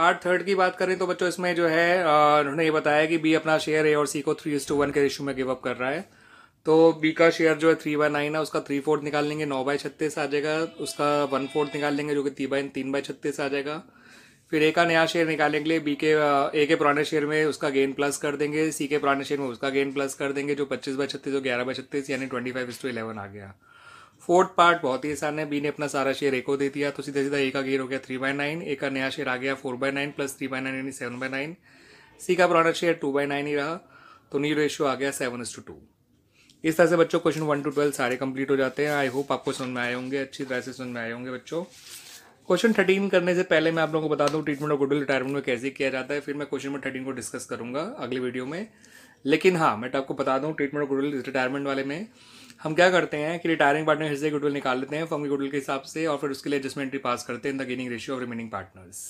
part third की बात करें तो बच्चों इसमें जो है उन्होंने ये बताया कि बी अपना शेयर ए और सी को थ्री टू वन के रेशू में गिव अप कर रहा है तो बी का शेयर जो है थ्री बाय नाइन है उसका थ्री फोर्थ निकाल लेंगे नौ बाय छत्तीस आ जाएगा उसका वन फोर्थ निकाल लेंगे जो कि तीन बाय तीन बाय छत्तीस आ जाएगा फिर ए का नया शेयर निकालने के लिए बी के ए के पुराने शेयर में उसका गेन प्लस कर देंगे सी के पुराने शेयर में उसका गेन प्लस कर देंगे जो पच्चीस बाय छत्तीस जो ग्यारह बाय छत्तीस यानी twenty five is to eleven आ गया फोर्थ पार्ट बहुत ही आसान है बी ने अपना सारा शेयर एक को दे दिया तो सीधा सीधा ए का गेयर हो गया थ्री बाय नाइन ए का नया शेयर आ गया four by nine plus three by nine यानी सेवन बाय नाइन सी का पुराना शेयर टू बाय नाइन ही रहा तो नी रेशियो आ गया सेवन इस टू टू इस तरह से बच्चों क्वेश्चन वन टू ट्वेल्व सारे कंप्लीट हो जाते हैं आई होप आपको समझ में आए होंगे अच्छी तरह से समझ में आए होंगे बच्चों क्वेश्चन थर्टीन करने से पहले मैं आप लोगों को बता दूँ ट्रीटमेंट और गुडविल रिटायरमेंट में कैसे किया जाता है फिर मैं क्वेश्चन नंबर थर्टीन को डिस्कस करूंगा अगली वीडियो में लेकिन हाँ मैं तो आपको बता दूँ ट्रीटमेंट और गुडविल रिटायरमेंट वाले में हम क्या करते हैं कि रिटायरिंग पार्टनर हिस्से से गुडविल निकाल लेते हैं फॉर्म के गुडविल के हिसाब से और फिर उसके लिए एडजस्टमेंट्री पास करते हैं in the gaining ratio of remaining partners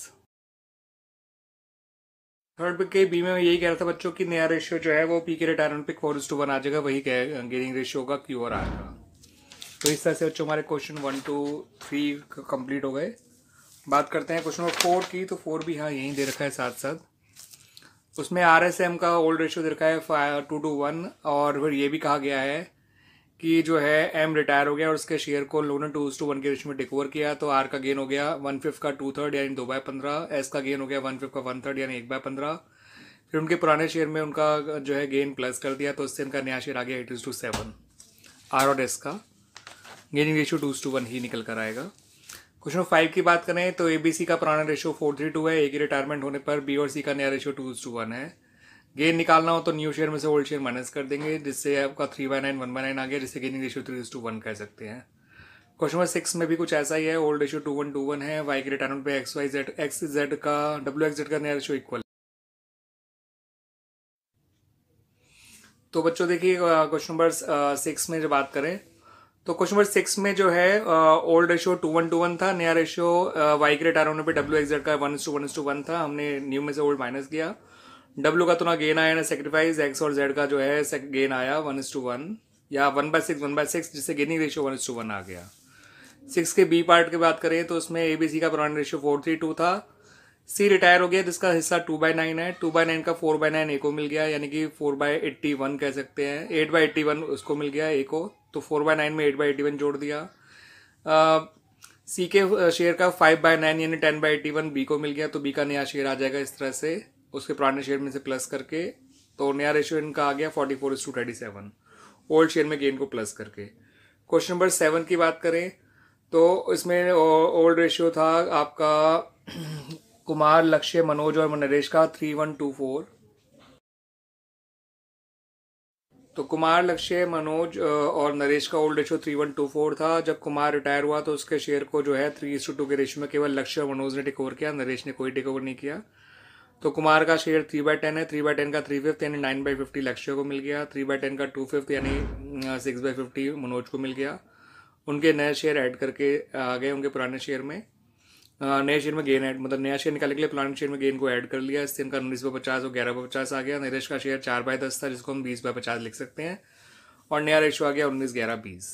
third के बी में यही कह रहा था बच्चों की नया रेशियो जो है वो पी के रिटायरमेंट पिक फोर टू वन आ जाएगा वही गेनिंग रेशियो का क्यू और आर तो इस तरह से बच्चों हमारे question one to three complete हो गए बात करते हैं क्वेश्चन नंबर फोर की तो फोर भी हाँ यहीं दे रखा है साथ साथ उसमें आर एस एम का ओल्ड रेशियो दे रखा है टू टू वन और फिर ये भी कहा गया है कि जो है एम रिटायर हो गया और उसके शेयर को लोगों ने टू टू वन के रेश में डिकोवर किया तो आर का गेन हो गया वन फिफ्थ का टू थर्ड यानी दो बाय पंद्रह एस का गेन हो गया वन फिफ्थ का वन थर्ड यानी एक बाय पंद्रह फिर उनके पुराने शेयर में उनका जो है गेन प्लस कर दिया तो उससे इनका नया शेयर आ गया एट टू सेवन आर और एस का gaining ratio two to one ही निकल कर आएगा क्वेश्चन नंबर फाइव की बात करें तो ए बी सी का पुराना रेशियो फोर थ्री टू है ए की रिटायरमेंट होने पर बी और सी का नया रेशियो टू टू वन है गेन निकालना हो तो न्यू शेयर में से ओल्ड शेयर माइनस कर देंगे जिससे आपका three by nine one by nine आ गया जिससे gaining ratio three to one कह सकते हैं क्वेश्चन नंबर सिक्स में भी कुछ ऐसा ही है old ratio two one two one to Y के रिटर्न पे X Y Z X Z का डब्ल्यू एक्स जेड का नया रेशियो इक्वल तो बच्चों देखिए क्वेश्चन नंबर सिक्स में जब बात करें तो क्वेश्चन नंबर सिक्स में जो है old ratio two one two one to one ratio Y ग्रेट रिटर्न पे डब्ल्यू एक्स जेड का one to one two one था हमने न्यू में से ओल्ड माइनस किया डब्ल्यू का तो ना गेन आया ना सेक्रीफाइस एक्स और जेड का जो है गेन आया वन इज टू वन या one by six one by six जिससे gaining ratio one is to one आ गया सिक्स के बी पार्ट की बात करें तो उसमें ए बी सी का पुराना रेशियो फोर थ्री टू था सी रिटायर हो गया जिसका हिस्सा टू बाय नाइन है टू बाय नाइन का फोर बाय नाइन ए को मिल गया यानी कि फोर बाय एट्टी वन कह सकते हैं एट बाय एट्टी वन उसको मिल गया ए को तो फोर बाय नाइन में एट बाई एटी वन जोड़ दिया सी के शेयर का फाइव बाय नाइन यानी ten by eighty one B को मिल गया तो बी का नया शेयर आ जाएगा इस तरह से उसके पुराने शेयर में से प्लस करके तो नया रेशियो इनका आ गया forty four is to thirty seven old share में गेन को प्लस करके क्वेश्चन नंबर सेवन की बात करें तो इसमें ओल्ड रेशियो था आपका कुमार लक्ष्य मनोज और नरेश का थ्री वन टू फोर तो कुमार लक्ष्य मनोज और नरेश का old ratio three one two four था जब कुमार रिटायर हुआ तो उसके शेयर को जो है थ्री इस टू के रेशियो में केवल लक्ष्य और मनोज ने टेक ओवर किया नरेश ने कोई टेक ओवर नहीं किया तो कुमार का शेयर थ्री बाय टेन है थ्री बाय टेन का थ्री फिफ्थ यानी नाइन बाई फिफ्टी लक्ष्य को मिल गया थ्री बाय टेन का टू फिफ्थ यानी सिक्स बाई फिफ्टी मनोज को मिल गया उनके नए शेयर ऐड करके आ गए उनके पुराने शेयर में नए शेयर में गेन ऐड मतलब नया शेयर निकालने के लिए पुराने शेयर में गेन को ऐड कर लिया इससे उनका उन्नीस बाय पचास और ग्यारह बाय पचास आ गया नरेश का शेयर चार बाय दस था जिसको हम बीस बाय पचास लिख सकते हैं और नया रेशो आ गया उन्नीस ग्यारह बीस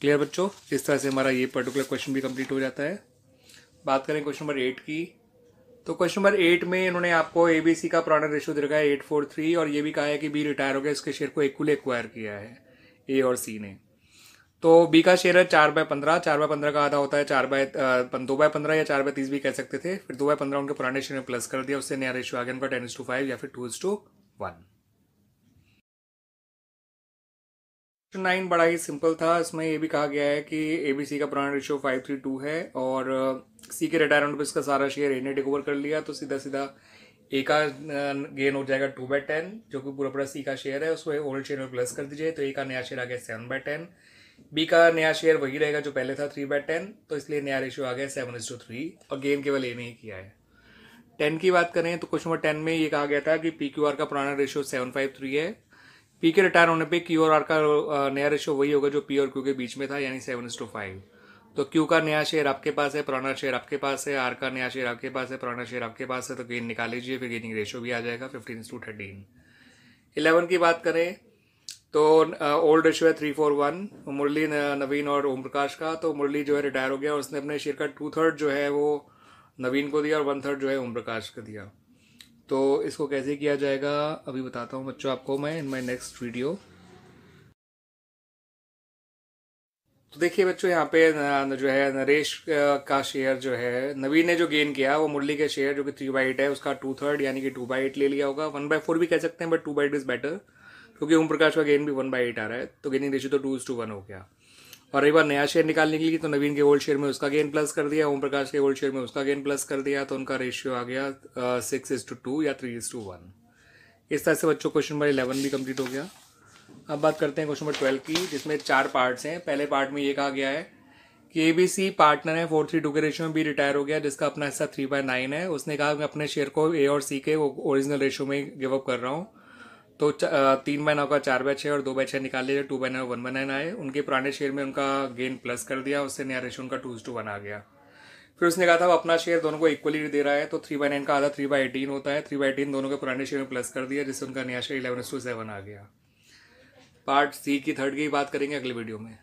क्लियर बच्चों इस तरह से हमारा ये पर्टिकुलर क्वेश्चन भी कंप्लीट हो जाता है बात करें क्वेश्चन नंबर एट की तो क्वेश्चन नंबर एट में इन्होंने आपको एबीसी का पुराना रेशो दे रखा है एट फोर थ्री और ये भी कहा है कि बी रिटायर हो गया इसके शेयर को इक्वली एक्वायर किया है ए और सी ने तो बी का शेयर है चार बाय पंद्रह चार बाय पंद्रह का आधा होता है चार बाय दो बाय पंद्रह या चार बाय तीस भी कह सकते थे फिर दो बाय पंद्रह उनके पुराने शेयर में प्लस कर दिया उससे नया रेशो आ गया उनका टेन टू फाइव या फिर टू टू वन नाइन बड़ा ही सिंपल था इसमें ये भी कहा गया है कि एबीसी का पुराना रेशियो फाइव थ्री टू है और सी uh, के रिटायरमेंट पे इसका सारा शेयर ए ने टेक ओवर कर लिया तो सीधा सीधा ए का गेन uh, हो जाएगा टू बाई टेन जो कि पूरा पूरा सी का शेयर है उसको ओल्ड शेयर में प्लस कर दीजिए तो ए का नया शेयर आ गया सेवन बाई टेन बी का नया शेयर वही रहेगा जो पहले था थ्री बाय टेन तो इसलिए नया रेशियो आ गया सेवन इज टू थ्री और गेन केवल ए ने ही किया है टेन की बात करें तो क्वेश्चन नंबर टेन में ये कहा गया था कि पी क्यू आर का पुराना रेशियो सेवन फाइव थ्री है पी के रिटायर होने पे क्यू और आर का नया रेशो वही होगा जो पी और क्यू के बीच में था यानी सेवन टू फाइव तो क्यू का नया शेयर आपके पास है पुराना शेयर आपके पास है आर का नया शेयर आपके पास है पुराना शेयर आपके पास है तो गेन निकाल लीजिए फिर गेनिंग रेशो भी आ जाएगा फिफ्टीन टू थर्टीन इलेवन की बात करें तो ओल्ड रेशो है three four one Murali Naveen और ओम प्रकाश का तो मुरली जो है रिटायर हो गया और उसने अपने शेयर का टू थर्ड जो है वो नवीन को दिया और वन थर्ड जो है ओम प्रकाश को दिया तो इसको कैसे किया जाएगा अभी बताता हूँ बच्चों आपको मैं इन माई नेक्स्ट वीडियो तो देखिए बच्चों यहाँ पे जो है नरेश का शेयर जो है नवीन ने जो गेन किया वो मुरली के शेयर जो कि थ्री बाइट है उसका टू थर्ड यानी कि टू बाइट ले लिया होगा वन बाय फोर भी कह सकते हैं but two bite is better क्योंकि ओम प्रकाश का गेन भी वन बाई एट आ रहा है तो गेनिंग रेशियो तो टू इज टू वन हो गया और रही बार नया शेयर निकालने के लिए तो नवीन के ओल्ड शेयर में उसका गेन प्लस कर दिया ओम प्रकाश के ओल्ड शेयर में उसका गेन प्लस कर दिया तो उनका रेशियो आ गया सिक्स इज टू टू या थ्री इज टू वन इस तरह से बच्चों क्वेश्चन नंबर इलेवन भी कंप्लीट हो गया अब बात करते हैं क्वेश्चन नंबर ट्वेल्व की जिसमें चार पार्ट्स हैं पहले पार्ट में ये कहा गया है कि ए बी सी पार्टनर है फोर थ्री टू के रेशियो में भी रिटायर हो गया जिसका अपना हिस्सा थ्री बाय नाइन है उसने कहा मैं अपने शेयर को ए और सी के ओरिजिनल रेशियो में गिवअप कर रहा हूँ तो तीन बाय नौ का चार बाय छः और दो बाय छः निकाल लिया two by nine one by nine आए उनके पुराने शेयर में उनका गेन प्लस कर दिया उससे नया रेशो उनका टू टू वन आ गया फिर उसने कहा था वो अपना शेयर दोनों को इक्वली दे रहा है तो थ्री बाय नाइन का आधा थ्री बाय एटीन होता है थ्री बाय एटीन दोनों के पुराने शेयर में प्लस कर दिया जिससे उनका नया शेयर इलेवन टू सेवन आ गया पार्ट सी की थर्ड की बात करेंगे अगले वीडियो में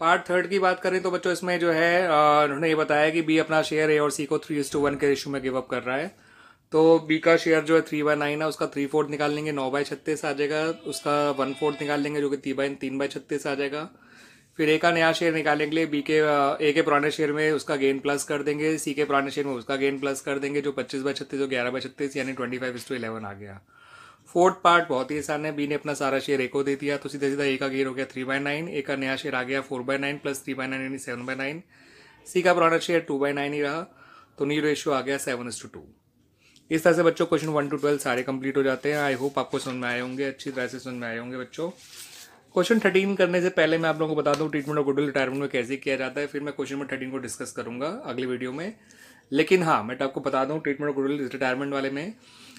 पार्ट थर्ड की बात करें तो बच्चों इसमें जो है उन्होंने ये बताया कि बी अपना शेयर ए और सी को थ्री इज टू वन के रेशो में गिव अप कर रहा है तो बी का शेयर जो है थ्री बाय नाइन है उसका थ्री फोर्थ निकाल लेंगे नौ बाय छत्तीस आ जाएगा उसका वन फोर्थ निकाल लेंगे जो कि तीन बाय तीन बाय छत्तीस आ जाएगा फिर ए का नया शेयर निकालने के लिए बी के ए के पुराने शेयर में उसका गेन प्लस कर देंगे सी के पुराने शेयर में उसका गेन प्लस कर देंगे जो पच्चीस बाय छत्तीस और ग्यारह बाय छत्तीस यानी ट्वेंटी फाइव टू इलेवन आ गया फोर्थ पार्ट बहुत ही आसान है बी ने अपना सारा शेयर ए को दे दिया तो सीधा सीधा ए का गेन हो गया थ्री बाय नाइन ए का नया शेयर आ गया four by nine plus three by nine यानी सेवन बाय नाइन सी का पुराना शेयर टू बाय नाइन ही रहा तो नी रेशियो आ गया सेवन इस टू टू इस तरह से बच्चों क्वेश्चन वन टू ट्वेल्व सारे कंप्लीट हो जाते हैं आई होप आपको सुन में आए होंगे अच्छी तरह से सुन में आए होंगे बच्चों क्वेश्चन थर्टीन करने से पहले मैं आप लोगों को बता दूं ट्रीटमेंट और गुडविल रिटायरमेंट में कैसे किया जाता है फिर मैं क्वेश्चन नंबर थर्टीन को डिस्कस करूंगा अगले वीडियो में लेकिन हाँ मैं तो आपको बता दूँ ट्रीटमेंट और गुडविल रिटायरमेंट वाले में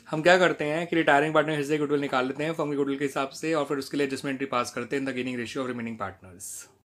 हम क्या करते हैं कि रिटायरिंग पार्टनर से गुडविल निकाल लेते हैं फॉर्मी गुडविल के हिसाब से और फिर उसके लिए एडजस्टमेंट्री पास करते हैं the gaining ratio of remaining partners